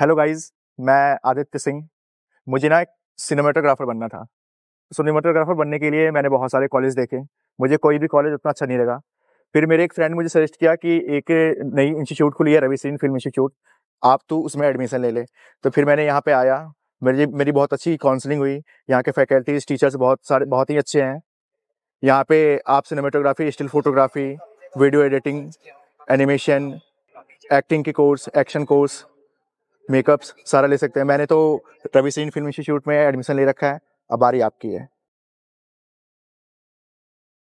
hello guys मैं आदित्य सिंह मुझे ना एक सिनेमाटोग्राफर बनना था सिनेमाटोग्राफर बनने के लिए मैंने बहुत सारे कॉलेज देखे मुझे कोई भी कॉलेज उतना अच्छा नहीं लगा फिर मेरे एक फ्रेंड मुझे सजेस्ट किया कि एक नई इंस्टीट्यूट खुली है रवि सिंह फिल्म इंस्टीट्यूट आप तो उसमें एडमिशन ले ले तो फिर मैंने यहाँ पे आया मेरी मेरी बहुत अच्छी काउंसलिंग हुई यहाँ के फैकल्टीज टीचर्स बहुत सारे बहुत ही अच्छे हैं यहाँ पे आप cinematography still photography video editing animation acting के कोर्स एक्शन कोर्स मेकअप्स सारा ले सकते हैं मैंने तो रवि सिंह फिल्म इंस्टीट्यूट में एडमिशन ले रखा है अब बारी आपकी है